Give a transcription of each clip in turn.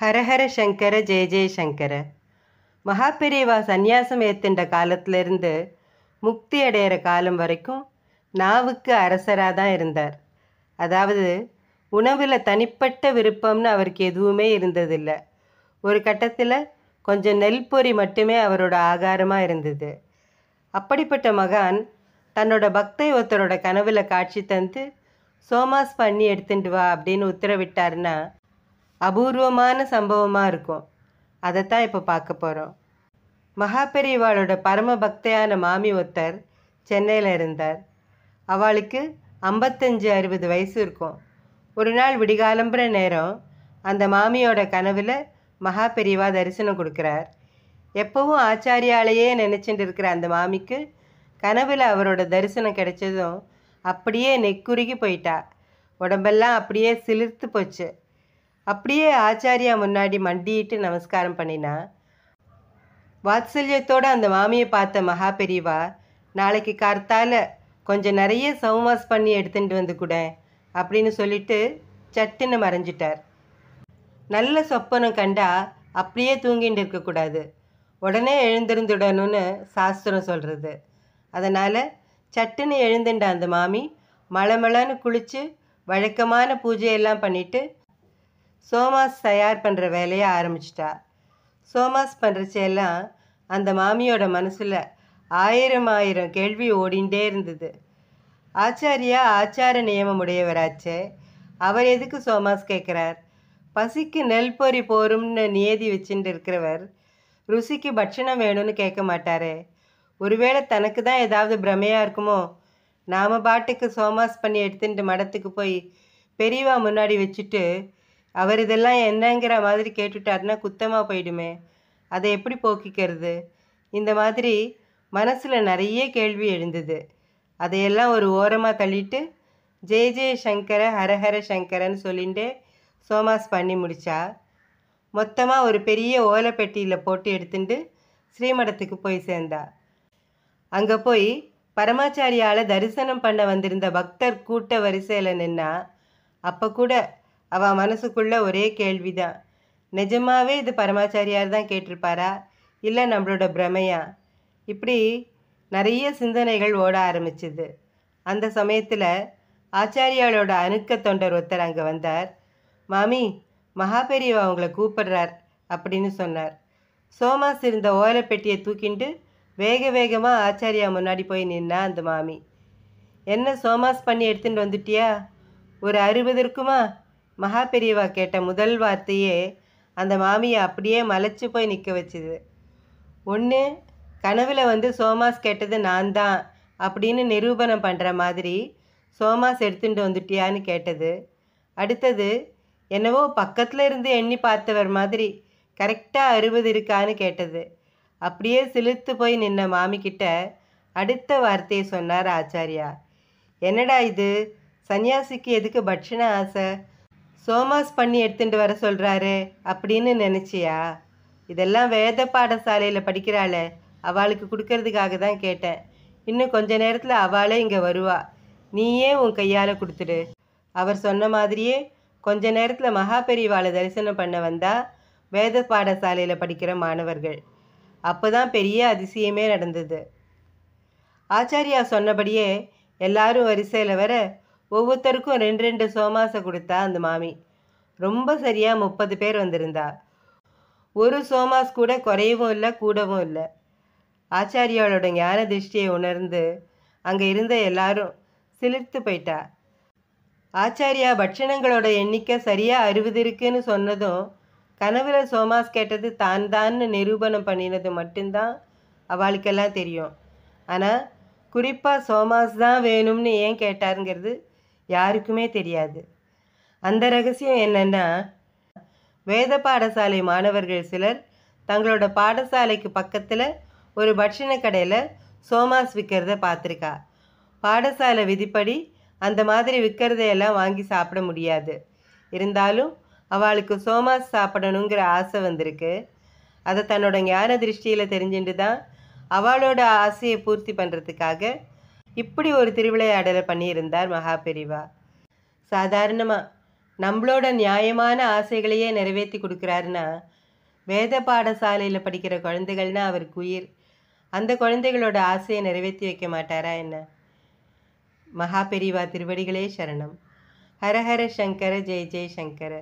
ஹரஹர சங்கர ஜெய ஜெயசங்கர மகாபெரிவா சந்நியாசம் ஏத்தின்ற காலத்திலிருந்து முக்தி அடையிற காலம் வரைக்கும் நாவுக்கு அரசராக தான் இருந்தார் அதாவது உணவில் தனிப்பட்ட விருப்பம்னு அவருக்கு எதுவுமே இருந்ததில்லை ஒரு கட்டத்தில் கொஞ்சம் நெல் பொறி மட்டுமே அவரோட ஆகாரமாக இருந்தது அப்படிப்பட்ட மகான் தன்னோட பக்தை ஒருத்தரோட கனவில் காட்சி தந்து சோமாஸ் பண்ணி எடுத்துட்டு வா அப்படின்னு உத்தரவிட்டார்னா அபூர்வமான சம்பவமாக இருக்கும் அதைத்தான் இப்போ பார்க்க போகிறோம் மகாபெரிவாளோட பரம பக்தையான மாமி ஒருத்தர் சென்னையில் இருந்தார் அவளுக்கு ஐம்பத்தஞ்சு அறுபது வயசு இருக்கும் ஒரு நாள் விடிகாலம்புற நேரம் அந்த மாமியோட கனவில் மகா பெரியவா தரிசனம் கொடுக்குறார் எப்போவும் ஆச்சாரியாலேயே நினச்சிட்டு இருக்கிற அந்த மாமிக்கு கனவில் அவரோட தரிசனம் கிடைச்சதும் அப்படியே நெக்குருகி போயிட்டா உடம்பெல்லாம் அப்படியே சிலிர்த்து போச்சு அப்படியே ஆச்சாரியா முன்னாடி மண்டியிட்டு நமஸ்காரம் பண்ணினா வாத்சல்யத்தோடு அந்த மாமியை பார்த்த மகா பெரியவா நாளைக்கு கார்த்தால கொஞ்சம் நிறைய சவுமாஸ் பண்ணி எடுத்துகிட்டு வந்து கூட அப்படின்னு சொல்லிட்டு சட்டுன்னு மறைஞ்சிட்டார் நல்ல சொப்பனம் கண்டா அப்படியே தூங்கிட்டு இருக்கக்கூடாது உடனே எழுந்திருந்துடணும்னு சாஸ்திரம் சொல்கிறது அதனால் சட்டுன்னு எழுந்துண்ட அந்த மாமி மளமளன்னு குளித்து வழக்கமான பூஜையெல்லாம் பண்ணிவிட்டு சோமாஸ் தயார் பண்ணுற வேலையை ஆரம்பிச்சிட்டா சோமாஸ் பண்ணுறச்செல்லாம் அந்த மாமியோட மனசில் ஆயிரம் ஆயிரம் கேள்வி ஓடிண்டே இருந்தது ஆச்சாரியா ஆச்சார நியமம் உடையவராச்சே அவர் எதுக்கு சோமாஸ் கேட்குறார் பசிக்கு நெல் பொறி போரும்னு நியதி வச்சுட்டு இருக்கிறவர் ருசிக்கு பட்சணம் வேணும்னு கேட்க மாட்டாரே ஒருவேளை தனக்கு தான் ஏதாவது பிரமையாக இருக்குமோ நாம் பாட்டுக்கு சோமாஸ் பண்ணி எடுத்துட்டு மடத்துக்கு போய் பெரியவா முன்னாடி வச்சுட்டு அவர் இதெல்லாம் என்னங்கிற மாதிரி கேட்டுட்டார்னா குத்தமாக போயிடுமே அதை எப்படி போக்கிக்கிறது இந்த மாதிரி மனசில் நிறைய கேள்வி எழுந்தது அதையெல்லாம் ஒரு ஓரமாக தள்ளிட்டு ஜெய ஜெய சங்கர ஹரஹர சங்கரன்னு சொல்லிட்டு சோமாஸ் பண்ணி முடித்தா மொத்தமாக ஒரு பெரிய ஓலைப்பெட்டியில் போட்டு எடுத்துட்டு ஸ்ரீமடத்துக்கு போய் சேர்ந்தா அங்கே போய் பரமாச்சாரியால் தரிசனம் பண்ண வந்திருந்த பக்தர் கூட்ட வரிசையில் நின்னா அப்போ கூட அவள் மனசுக்குள்ள ஒரே கேள்விதான் நிஜமாவே இது பரமாச்சாரியார் தான் கேட்டிருப்பாரா இல்லை நம்மளோட பிரமையா இப்படி நிறைய சிந்தனைகள் ஓட ஆரம்பிச்சுது அந்த சமயத்தில் ஆச்சாரியாளோட அணுக்க தொண்டர் ஒருத்தர் அங்கே வந்தார் மாமி மகாபெரியவா அவங்களை கூப்பிடுறார் அப்படின்னு சொன்னார் சோமாஸ் இருந்த ஓலைப்பெட்டியை தூக்கிண்டு வேக வேகமாக ஆச்சாரியா முன்னாடி போய் நின்னா அந்த மாமி என்ன சோமாஸ் பண்ணி எடுத்துகிட்டு வந்துட்டியா ஒரு அறுபது இருக்குமா மகா பெரியவா கேட்ட முதல் வார்த்தையே அந்த மாமியை அப்படியே மலைச்சு போய் நிற்க வச்சுது ஒன்று கனவில் வந்து சோமாஸ் கேட்டது நான் தான் அப்படின்னு நிரூபணம் பண்ணுற மாதிரி சோமாஸ் எடுத்துட்டு வந்துட்டியான்னு கேட்டது அடுத்தது என்னவோ பக்கத்தில் இருந்து எண்ணி பார்த்தவர் மாதிரி கரெக்டாக அறுபது இருக்கான்னு கேட்டது அப்படியே சிலுத்து போய் நின்ன மாமிக்கிட்ட அடுத்த வார்த்தையை சொன்னார் ஆச்சாரியா என்னடா இது சன்னியாசிக்கு எதுக்கு பட்சண ஆசை சோமாஸ் பண்ணி எடுத்துட்டு வர சொல்கிறாரு அப்படின்னு நினச்சியா இதெல்லாம் வேத பாடசாலையில் படிக்கிறாளே அவளுக்கு கொடுக்கறதுக்காக தான் கேட்டேன் இன்னும் கொஞ்ச நேரத்தில் அவளே இங்கே வருவா நீயே உன் கையால் கொடுத்துடு அவர் சொன்ன மாதிரியே கொஞ்ச நேரத்தில் மகா பெரியவாளை தரிசனம் பண்ண வந்தால் வேத பாடசாலையில் படிக்கிற மாணவர்கள் அப்போ தான் பெரிய அதிசயமே நடந்தது ஆச்சாரியா சொன்னபடியே எல்லாரும் வரிசையில் வர ஒவ்வொருத்தருக்கும் ரெண்டு ரெண்டு சோமாசை கொடுத்தா அந்த மாமி ரொம்ப சரியாக முப்பது பேர் வந்திருந்தா ஒரு சோமாஸ் கூட குறையவும் இல்லை கூடவும் இல்லை ஆச்சாரியாளோட ஞான திருஷ்டியை உணர்ந்து அங்கே இருந்த எல்லாரும் சிலிர்த்து போயிட்டா ஆச்சாரியா பட்சணங்களோட எண்ணிக்கை சரியாக அறுபது இருக்குன்னு சொன்னதும் கனவுல சோமாஸ் கேட்டது தான் தான் நிரூபணம் பண்ணினது மட்டும்தான் அவளுக்கெல்லாம் தெரியும் ஆனால் குறிப்பாக சோமாஸ் தான் வேணும்னு ஏன் கேட்டாருங்கிறது யாருக்குமே தெரியாது அந்த ரகசியம் என்னென்னா வேத பாடசாலை மாணவர்கள் சிலர் தங்களோட பாடசாலைக்கு பக்கத்தில் ஒரு பட்சண கடையில் சோமாஸ் விற்கிறத பார்த்துருக்கா பாடசாலை விதிப்படி அந்த மாதிரி விற்கிறதையெல்லாம் வாங்கி சாப்பிட முடியாது இருந்தாலும் அவளுக்கு சோமாஸ் சாப்பிடணுங்கிற ஆசை வந்திருக்கு அதை தன்னோட ஞான திருஷ்டியில் தெரிஞ்சுட்டு தான் அவளோட ஆசையை பூர்த்தி பண்ணுறதுக்காக இப்படி ஒரு திருவிளையாடலை பண்ணியிருந்தார் மகாபெரிவா சாதாரணமாக நம்மளோட நியாயமான ஆசைகளையே நிறைவேற்றி கொடுக்குறாருன்னா வேத பாடசாலையில் படிக்கிற குழந்தைகள்னா அவருக்கு உயிர் அந்த குழந்தைகளோட ஆசையை நிறைவேற்றி வைக்க மாட்டாரா என்ன மகாபெரிவா திருவடிகளே சரணம் ஹரஹர சங்கர ஜெய ஜெய சங்கர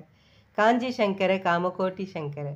காஞ்சி சங்கர காமகோட்டி சங்கர